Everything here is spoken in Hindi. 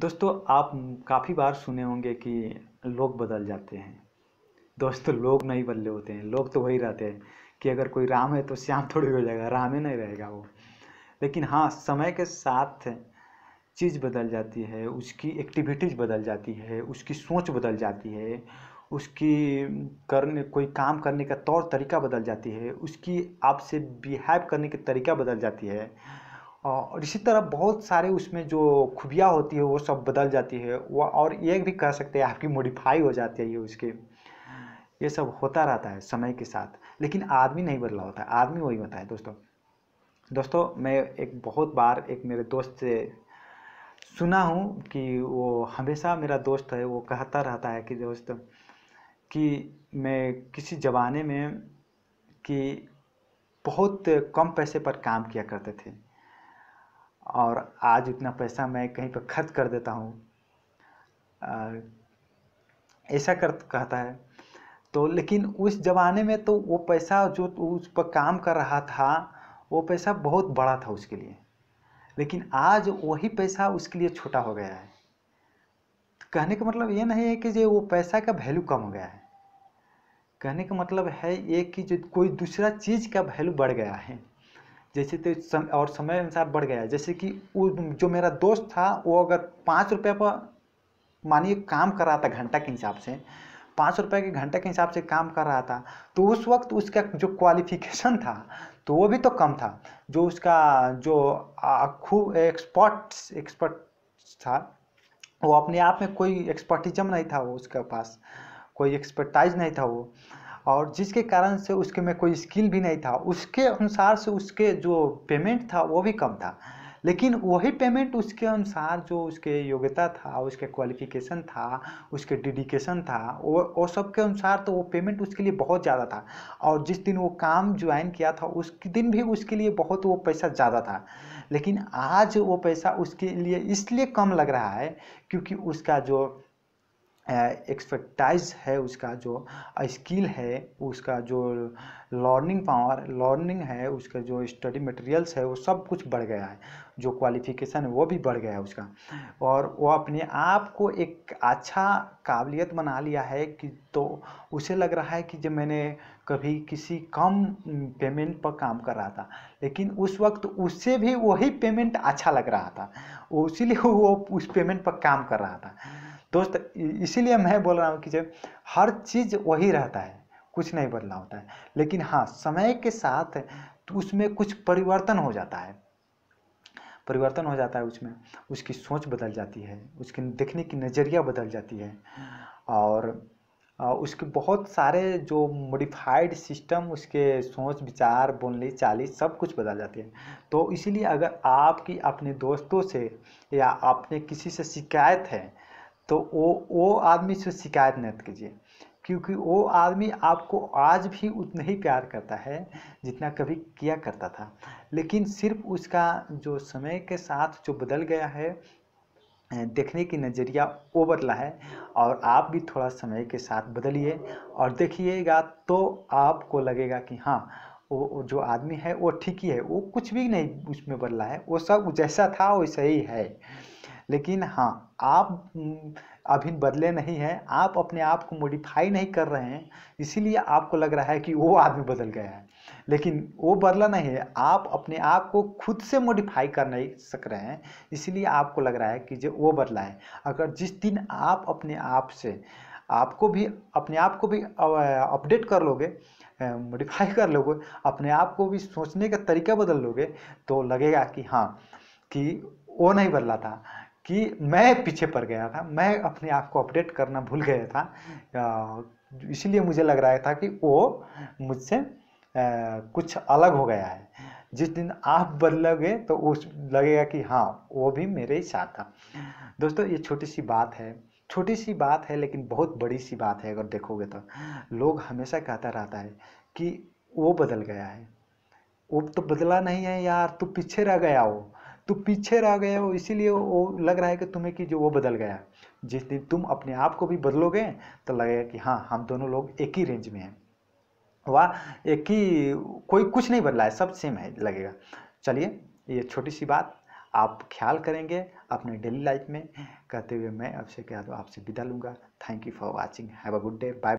दोस्तों आप काफ़ी बार सुने होंगे कि लोग बदल जाते हैं दोस्तों लोग नहीं बदले होते हैं लोग तो वही रहते हैं कि अगर कोई राम है तो श्याम थोड़ी हो जाएगा राम ही नहीं रहेगा वो लेकिन हाँ समय के साथ चीज़ बदल जाती है उसकी एक्टिविटीज़ बदल जाती है उसकी सोच बदल जाती है उसकी करने कोई काम करने का तौर तरीका बदल जाती है उसकी आपसे बिहेव करने का तरीका बदल जाती है और इसी तरह बहुत सारे उसमें जो खूबियाँ होती है वो सब बदल जाती है वो और ये भी कह सकते हैं आपकी मॉडिफाई हो जाती है ये उसके ये सब होता रहता है समय के साथ लेकिन आदमी नहीं बदला होता है आदमी वही होता है दोस्तों दोस्तों मैं एक बहुत बार एक मेरे दोस्त से सुना हूँ कि वो हमेशा मेरा दोस्त है वो कहता रहता है कि दोस्त कि मैं किसी ज़माने में कि बहुत कम पैसे पर काम किया करते थे और आज इतना पैसा मैं कहीं पर खर्च कर देता हूँ ऐसा कर कहता है तो लेकिन उस ज़माने में तो वो पैसा जो उस पर काम कर रहा था वो पैसा बहुत बड़ा था उसके लिए लेकिन आज वही पैसा उसके लिए छोटा हो गया है कहने का मतलब ये नहीं है कि जो वो पैसा का वैल्यू कम हो गया है कहने का मतलब है ये कि जो कोई दूसरा चीज़ का वैल्यू बढ़ गया है जैसे तो सम, और समय अनुसार बढ़ गया जैसे कि जो मेरा दोस्त था वो अगर पाँच रुपये पर मानिए काम कर रहा था घंटा के हिसाब से पाँच रुपये के घंटे के हिसाब से काम कर रहा था तो उस वक्त उसका जो क्वालिफिकेशन था तो वो भी तो कम था जो उसका जो खूब एक्सपर्ट एक्सपर्ट था वो अपने आप में कोई एक्सपर्टिज्म नहीं था वो उसके पास कोई एक्सपर्टाइज नहीं था वो और जिसके कारण से उसके में कोई स्किल भी नहीं था उसके अनुसार से उसके जो पेमेंट था वो भी कम था लेकिन वही पेमेंट उसके अनुसार जो उसके योग्यता था उसके क्वालिफिकेशन था उसके डेडिकेशन था वो वो सब के अनुसार तो वो पेमेंट उसके लिए बहुत ज़्यादा था और जिस दिन वो काम ज्वाइन किया था उस दिन भी उसके लिए बहुत वो पैसा ज़्यादा था लेकिन आज वो पैसा उसके लिए इसलिए कम लग रहा है क्योंकि उसका जो एक्सपर्टाइज है उसका जो स्किल है उसका जो लर्निंग पावर लर्निंग है उसका जो स्टडी मटेरियल्स है वो सब कुछ बढ़ गया है जो क्वालिफिकेशन है वो भी बढ़ गया है उसका और वो अपने आप को एक अच्छा काबिलियत बना लिया है कि तो उसे लग रहा है कि जब मैंने कभी किसी कम पेमेंट पर काम कर रहा था लेकिन उस वक्त उससे भी वही पेमेंट अच्छा लग रहा था उसी वो उस पेमेंट पर काम कर रहा था दोस्त तो इसीलिए मैं बोल रहा हूँ कि जब हर चीज़ वही रहता है कुछ नहीं बदला होता है लेकिन हाँ समय के साथ तो उसमें कुछ परिवर्तन हो जाता है परिवर्तन हो जाता है उसमें उसकी सोच बदल जाती है उसकी देखने की नज़रिया बदल जाती है और उसके बहुत सारे जो मॉडिफाइड सिस्टम उसके सोच विचार बोलने चाली सब कुछ बदल जाती है तो इसीलिए अगर आपकी अपने दोस्तों से या आपने किसी से शिकायत है तो वो वो आदमी से शिकायत मत कीजिए क्योंकि वो आदमी आपको आज भी उतना ही प्यार करता है जितना कभी किया करता था लेकिन सिर्फ उसका जो समय के साथ जो बदल गया है देखने की नज़रिया वो बदला है और आप भी थोड़ा समय के साथ बदलिए और देखिएगा तो आपको लगेगा कि हाँ वो जो आदमी है वो ठीक ही है वो कुछ भी नहीं उसमें बदला है वो सब जैसा था वैसा ही है लेकिन हाँ आप हम्म, अभी बदले नहीं हैं आप अपने आप को मॉडिफाई नहीं कर रहे हैं इसीलिए आपको लग रहा है कि वो आदमी बदल गया है लेकिन वो बदला नहीं है आप अपने आप को खुद से मॉडिफाई कर नहीं सक रहे हैं इसीलिए आपको लग रहा है कि जो वो बदला है अगर जिस दिन आप अपने आप से आपको भी अपने आप को भी अपडेट कर लोगे मॉडिफाई कर लोगे अपने आप को भी सोचने का तरीका बदल लोगे तो लगेगा कि हाँ कि वो नहीं बदला था कि मैं पीछे पड़ गया था मैं अपने आप को अपडेट करना भूल गया था इसलिए मुझे लग रहा था कि वो मुझसे कुछ अलग हो गया है जिस दिन आप बदलोगे तो उस लगेगा कि हाँ वो भी मेरे साथ था दोस्तों ये छोटी सी बात है छोटी सी बात है लेकिन बहुत बड़ी सी बात है अगर देखोगे तो लोग हमेशा कहता रहता है कि वो बदल गया है वो तो बदला नहीं है यार तू पीछे रह गया हो तो पीछे रह गए हो इसीलिए वो लग रहा है कि तुम्हें कि जो वो बदल गया जिस दिन तुम अपने आप को भी बदलोगे तो लगेगा कि हाँ हम दोनों लोग एक ही रेंज में हैं वह एक ही कोई कुछ नहीं बदला है सब सेम है लगेगा चलिए ये छोटी सी बात आप ख्याल करेंगे अपने डेली लाइफ में कहते हुए मैं आपसे क्या आपसे विदा लूँगा thank you for watching have a good day bye